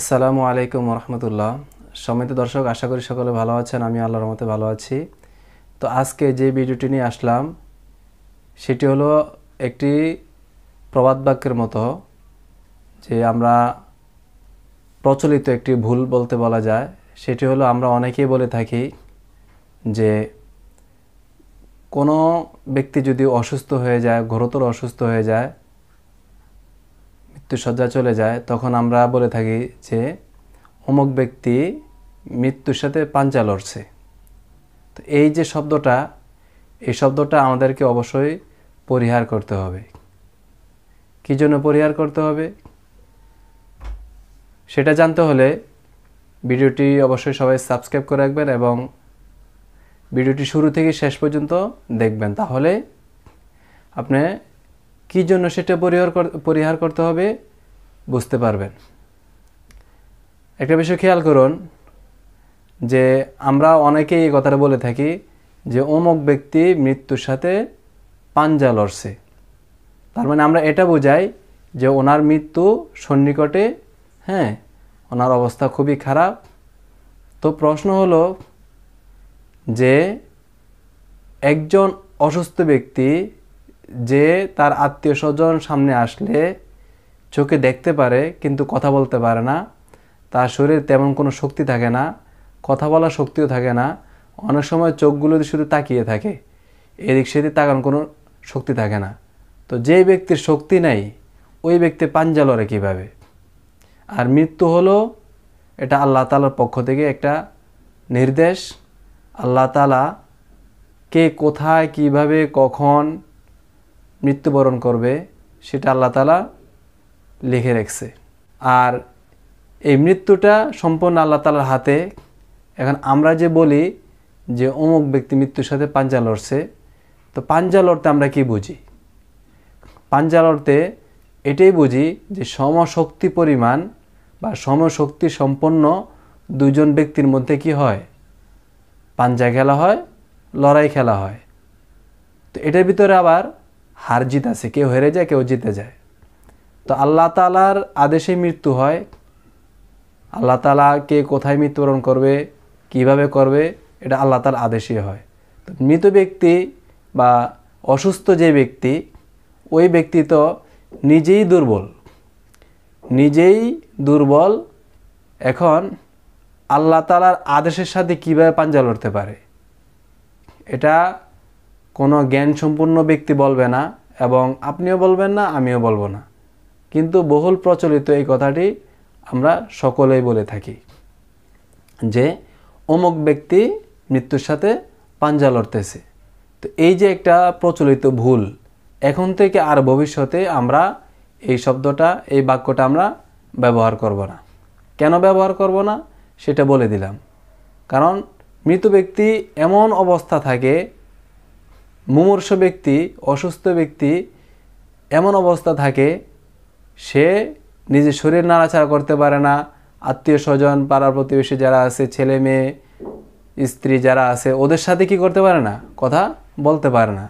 আসসালামু আলাইকুম রহমতুল্লাহ সমিত দর্শক আশা করি সকলে ভালো আছেন আমি আল্লাহর মতে ভালো আছি তো আজকে যে ভিডিওটি নিয়ে আসলাম সেটি হলো একটি প্রবাদ বাক্যের মতো যে আমরা প্রচলিত একটি ভুল বলতে বলা যায় সেটি হলো আমরা অনেকেই বলে থাকি যে কোনো ব্যক্তি যদি অসুস্থ হয়ে যায় ঘোরতর অসুস্থ হয়ে যায় মৃত্যুসজ্জা চলে যায় তখন আমরা বলে থাকি যে অমুক ব্যক্তি মৃত্যুর সাথে পাঞ্জা লড়ছে তো এই যে শব্দটা এই শব্দটা আমাদেরকে অবশ্যই পরিহার করতে হবে কী জন্য পরিহার করতে হবে সেটা জানতে হলে ভিডিওটি অবশ্যই সবাই সাবস্ক্রাইব করে রাখবেন এবং ভিডিওটি শুরু থেকে শেষ পর্যন্ত দেখবেন তাহলে আপনি কি জন্য সেটা পরিহার পরিহার করতে হবে বুঝতে পারবেন একটা বিষয় খেয়াল করুন যে আমরা অনেকেই এই কথাটা বলে থাকি যে অমুক ব্যক্তি মৃত্যুর সাথে পাঞ্জা লড়ছে তার মানে আমরা এটা বোঝাই যে ওনার মৃত্যু সন্নিকটে হ্যাঁ ওনার অবস্থা খুবই খারাপ তো প্রশ্ন হলো যে একজন অসুস্থ ব্যক্তি যে তার আত্মীয় স্বজন সামনে আসলে চোখে দেখতে পারে কিন্তু কথা বলতে পারে না তার শরীরে তেমন কোনো শক্তি থাকে না কথা বলার শক্তিও থাকে না অনেক সময় চোখগুলো শুধু তাকিয়ে থাকে এদিক সেদিক তাকানোর কোনো শক্তি থাকে না তো যে ব্যক্তির শক্তি নাই ওই ব্যক্তি পাঞ্জা লড়ে কীভাবে আর মৃত্যু হলো এটা আল্লাহ তালার পক্ষ থেকে একটা নির্দেশ আল্লাহ তালা কে কোথায় কিভাবে কখন মৃত্যুবরণ করবে সেটা আল্লাহ তালা লিখে রেখেছে আর এই মৃত্যুটা সম্পূর্ণ আল্লাহ তালার হাতে এখন আমরা যে বলি যে অমুক ব্যক্তি মৃত্যুর সাথে পাঞ্জা লড়ছে তো পাঞ্জা লড়তে আমরা কি বুঝি পাঞ্জা লড়তে এটাই বুঝি যে সমশক্তি পরিমাণ বা সমশক্তি সম্পন্ন দুজন ব্যক্তির মধ্যে কি হয় পাঞ্জা খেলা হয় লড়াই খেলা হয় তো এটার ভিতরে আবার হার জিত আছে কেউ হেরে যায় কেউ জিতে যায় তো আল্লাহ তালার আদেশে মৃত্যু হয় আল্লাহ তালা কে কোথায় মৃত্যুবরণ করবে কিভাবে করবে এটা আল্লাহ তার আদেশে হয় তো মৃত ব্যক্তি বা অসুস্থ যে ব্যক্তি ওই ব্যক্তি তো নিজেই দুর্বল নিজেই দুর্বল এখন আল্লাহ তালার আদেশের সাথে কীভাবে পাঞ্জা লড়তে পারে এটা কোনো জ্ঞান সম্পূর্ণ ব্যক্তি বলবে না এবং আপনিও বলবেন না আমিও বলবো না কিন্তু বহুল প্রচলিত এই কথাটি আমরা সকলেই বলে থাকি যে অমুক ব্যক্তি মৃত্যুর সাথে পাঞ্জা লড়তেছে তো এই যে একটা প্রচলিত ভুল এখন থেকে আর ভবিষ্যতে আমরা এই শব্দটা এই বাক্যটা আমরা ব্যবহার করব না কেন ব্যবহার করব না সেটা বলে দিলাম কারণ মৃত ব্যক্তি এমন অবস্থা থাকে মুমূর্ষ ব্যক্তি অসুস্থ ব্যক্তি এমন অবস্থা থাকে সে নিজে শরীর নাড়াচাড়া করতে পারে না আত্মীয় স্বজন পাড়ার প্রতিবেশী যারা আছে ছেলে মেয়ে স্ত্রী যারা আছে ওদের সাথে কি করতে পারে না কথা বলতে পারে না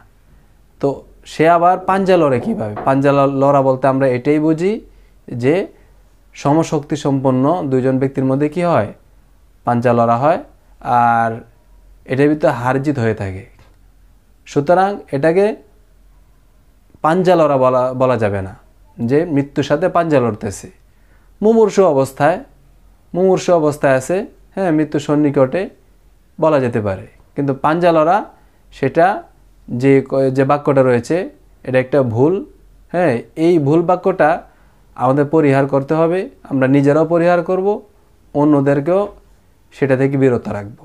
তো সে আবার পাঞ্জা লড়ে কীভাবে পাঞ্জা লড়া বলতে আমরা এটাই বুঝি যে সমশক্তি সম্পন্ন দুজন ব্যক্তির মধ্যে কি হয় পাঞ্জা লড়া হয় আর এটার ভিতরে হারজিত হয়ে থাকে সুতরাং এটাকে পাঞ্জালরা বলা বলা যাবে না যে মৃত্যুর সাথে পাঞ্জা লড়তেছে মুমূর্ষ অবস্থায় মুমূর্ষ অবস্থায় আছে হ্যাঁ মৃত্যু সন্নিকটে বলা যেতে পারে কিন্তু পাঞ্জালরা সেটা যে যে বাক্যটা রয়েছে এটা একটা ভুল হ্যাঁ এই ভুল বাক্যটা আমাদের পরিহার করতে হবে আমরা নিজেরাও পরিহার করব অন্যদেরকেও সেটা থেকে বিরত রাখবো